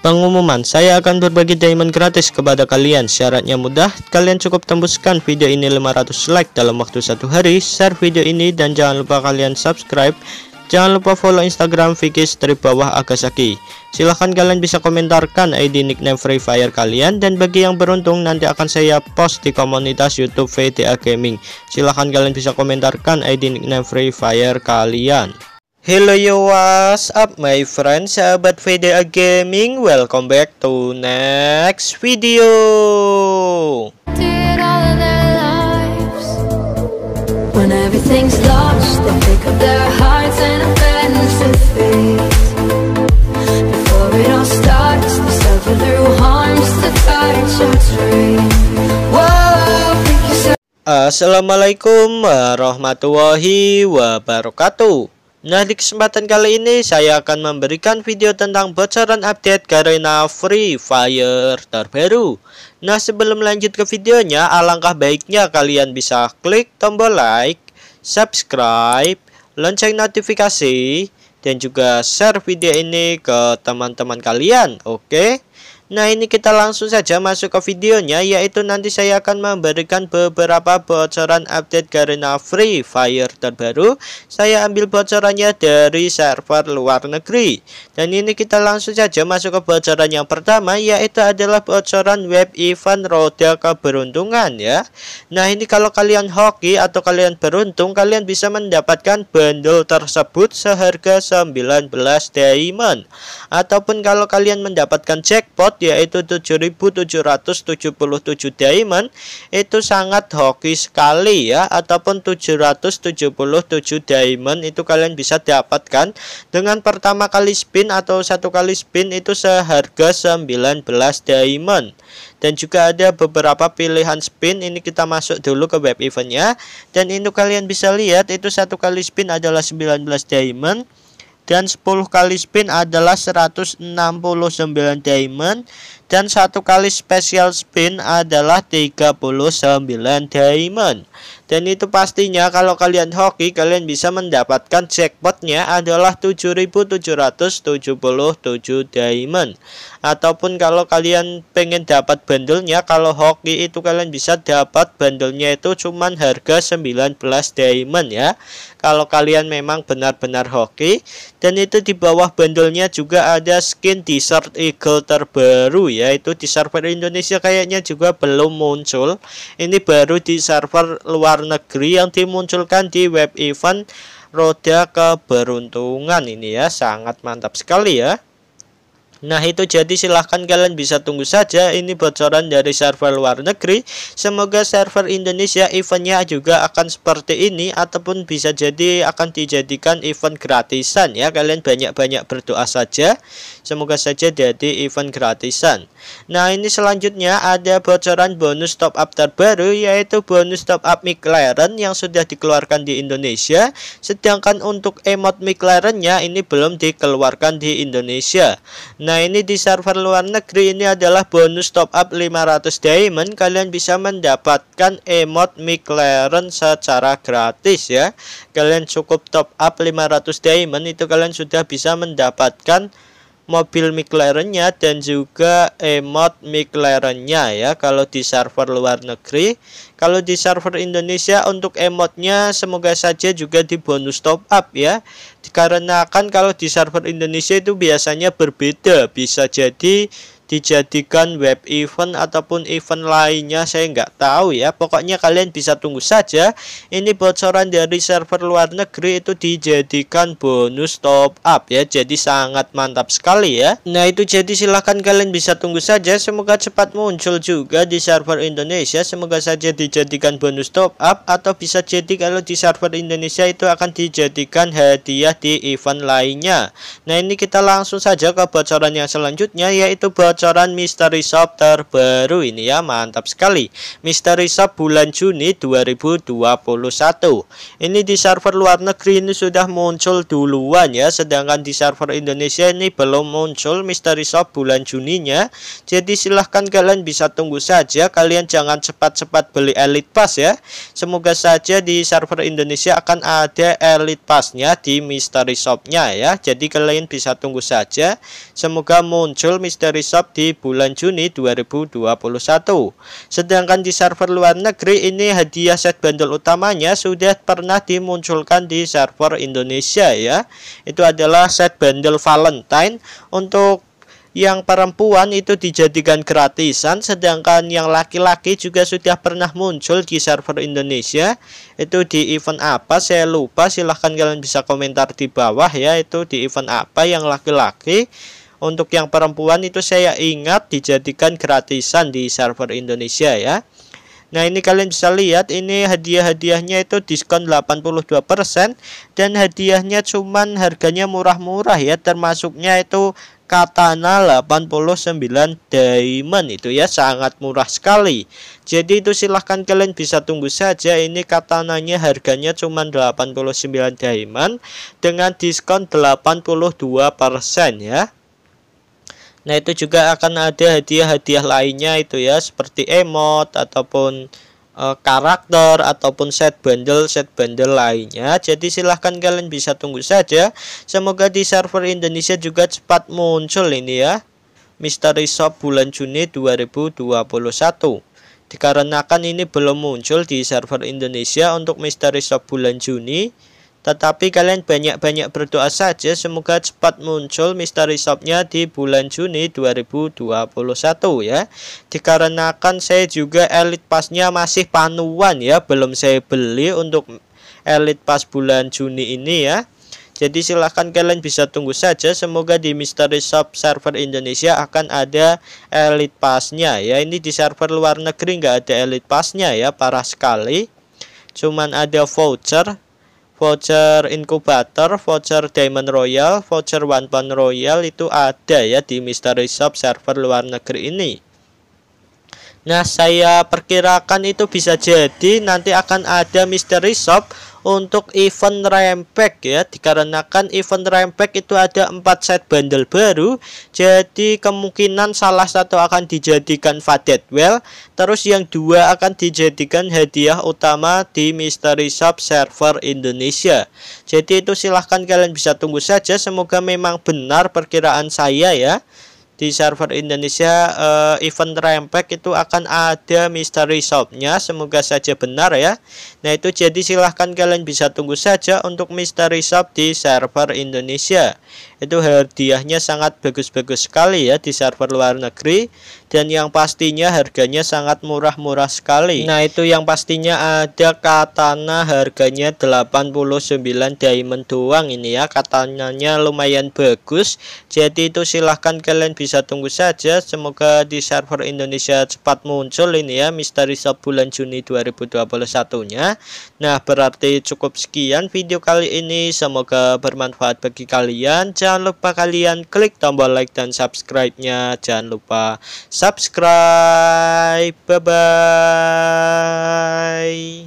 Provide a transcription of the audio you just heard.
Pengumuman, saya akan berbagi diamond gratis kepada kalian. Syaratnya mudah, kalian cukup tembuskan video ini 500 like dalam waktu satu hari, share video ini dan jangan lupa kalian subscribe. Jangan lupa follow Instagram Vicky strip bawah Akasaki. Silahkan kalian bisa komentarkan ID nickname Free Fire kalian dan bagi yang beruntung nanti akan saya post di komunitas YouTube VTA Gaming. Silahkan kalian bisa komentarkan ID nickname Free Fire kalian. Hello yo what's up my friends? sahabat VDA Gaming Welcome back to next video Assalamualaikum warahmatullahi wabarakatuh Nah di kesempatan kali ini saya akan memberikan video tentang bocoran update Garena Free Fire terbaru Nah sebelum lanjut ke videonya alangkah baiknya kalian bisa klik tombol like, subscribe, lonceng notifikasi dan juga share video ini ke teman-teman kalian oke okay? Nah ini kita langsung saja masuk ke videonya yaitu nanti saya akan memberikan beberapa bocoran update Garena Free Fire terbaru Saya ambil bocorannya dari server luar negeri Dan ini kita langsung saja masuk ke bocoran yang pertama yaitu adalah bocoran web event roda keberuntungan ya Nah ini kalau kalian hoki atau kalian beruntung kalian bisa mendapatkan bundle tersebut seharga 19 diamond Ataupun kalau kalian mendapatkan jackpot yaitu 7777 diamond itu sangat hoki sekali ya ataupun 777 diamond itu kalian bisa dapatkan dengan pertama kali spin atau satu kali spin itu seharga 19 diamond dan juga ada beberapa pilihan spin ini kita masuk dulu ke web eventnya dan ini kalian bisa lihat itu satu kali spin adalah 19 diamond dan 10 kali spin adalah 169 diamond dan satu kali special spin adalah 39 diamond dan itu pastinya kalau kalian hoki, kalian bisa mendapatkan jackpotnya adalah 7777 diamond. Ataupun kalau kalian pengen dapat bandelnya, kalau hoki itu kalian bisa dapat bandelnya itu cuma harga 19 diamond ya. Kalau kalian memang benar-benar hoki. Dan itu di bawah bandelnya juga ada skin desert eagle terbaru yaitu di server Indonesia kayaknya juga belum muncul. Ini baru di server luar luar negeri yang dimunculkan di web event roda keberuntungan ini ya sangat mantap sekali ya Nah itu jadi silahkan kalian bisa tunggu saja ini bocoran dari server luar negeri Semoga server Indonesia eventnya juga akan seperti ini Ataupun bisa jadi akan dijadikan event gratisan ya Kalian banyak-banyak berdoa saja Semoga saja jadi event gratisan. Nah, ini selanjutnya ada bocoran bonus top up terbaru yaitu bonus top up McLaren yang sudah dikeluarkan di Indonesia, sedangkan untuk emot McLarennya ini belum dikeluarkan di Indonesia. Nah, ini di server luar negeri ini adalah bonus top up 500 diamond kalian bisa mendapatkan emot McLaren secara gratis ya. Kalian cukup top up 500 diamond itu kalian sudah bisa mendapatkan mobil McLarennya dan juga emot eh, McLarennya ya kalau di server luar negeri kalau di server Indonesia untuk emotnya semoga saja juga di bonus top up ya dikarenakan kalau di server Indonesia itu biasanya berbeda bisa jadi dijadikan web event ataupun event lainnya saya nggak tahu ya pokoknya kalian bisa tunggu saja ini bocoran dari server luar negeri itu dijadikan bonus top up ya jadi sangat mantap sekali ya nah itu jadi silahkan kalian bisa tunggu saja semoga cepat muncul juga di server Indonesia semoga saja dijadikan bonus top up atau bisa jadi kalau di server Indonesia itu akan dijadikan hadiah di event lainnya nah ini kita langsung saja ke bocoran yang selanjutnya yaitu bocoran bocoran misteri shop terbaru ini ya mantap sekali misteri shop bulan Juni 2021 ini di server luar negeri ini sudah muncul duluan ya sedangkan di server Indonesia ini belum muncul misteri shop bulan Juninya jadi silahkan kalian bisa tunggu saja kalian jangan cepat-cepat beli elite pass ya semoga saja di server Indonesia akan ada elite passnya di misteri shopnya ya jadi kalian bisa tunggu saja semoga muncul misteri shop di bulan Juni 2021. Sedangkan di server luar negeri ini hadiah set bundle utamanya sudah pernah dimunculkan di server Indonesia ya. Itu adalah set bundle Valentine untuk yang perempuan itu dijadikan gratisan sedangkan yang laki-laki juga sudah pernah muncul di server Indonesia itu di event apa saya lupa silahkan kalian bisa komentar di bawah ya itu di event apa yang laki-laki untuk yang perempuan itu saya ingat dijadikan gratisan di server Indonesia ya. Nah ini kalian bisa lihat ini hadiah-hadiahnya itu diskon 82% dan hadiahnya cuman harganya murah-murah ya termasuknya itu katana 89 diamond itu ya sangat murah sekali jadi itu silahkan kalian bisa tunggu saja ini katananya harganya cuman 89 diamond dengan diskon 82% ya Nah itu juga akan ada hadiah-hadiah lainnya itu ya seperti emot ataupun e, karakter ataupun set bundle set bundle lainnya. Jadi silahkan kalian bisa tunggu saja. Semoga di server Indonesia juga cepat muncul ini ya. mystery Shop bulan Juni 2021 dikarenakan ini belum muncul di server Indonesia untuk mystery Shop bulan Juni tetapi kalian banyak-banyak berdoa saja semoga cepat muncul misteri shopnya di bulan Juni 2021 ya. Dikarenakan saya juga elit pasnya masih panuan ya, belum saya beli untuk elit pas bulan Juni ini ya. Jadi silahkan kalian bisa tunggu saja. Semoga di Misteri Shop server Indonesia akan ada elite passnya ya. Ini di server luar negeri nggak ada elite passnya ya, parah sekali. Cuman ada voucher voucher inkubator, voucher Diamond Royal, voucher One Pound Royal itu ada ya di Mystery Shop server luar negeri ini. Nah, saya perkirakan itu bisa jadi nanti akan ada Mystery Shop untuk event rempek ya dikarenakan event rempek itu ada empat set bundle baru jadi kemungkinan salah satu akan dijadikan faded well terus yang dua akan dijadikan hadiah utama di mystery shop server Indonesia jadi itu silahkan kalian bisa tunggu saja semoga memang benar perkiraan saya ya di server Indonesia uh, event rempek itu akan ada mystery shopnya semoga saja benar ya nah itu jadi silahkan kalian bisa tunggu saja untuk mystery shop di server Indonesia itu hadiahnya sangat bagus-bagus sekali ya di server luar negeri dan yang pastinya harganya sangat murah-murah sekali. Nah, itu yang pastinya ada katana harganya 89 diamond doang ini ya. katanya lumayan bagus. Jadi itu silahkan kalian bisa tunggu saja. Semoga di server Indonesia cepat muncul ini ya misteri shop bulan Juni 2021-nya. Nah, berarti cukup sekian video kali ini. Semoga bermanfaat bagi kalian. Jangan lupa kalian klik tombol like dan subscribe-nya. Jangan lupa subscribe. Bye bye.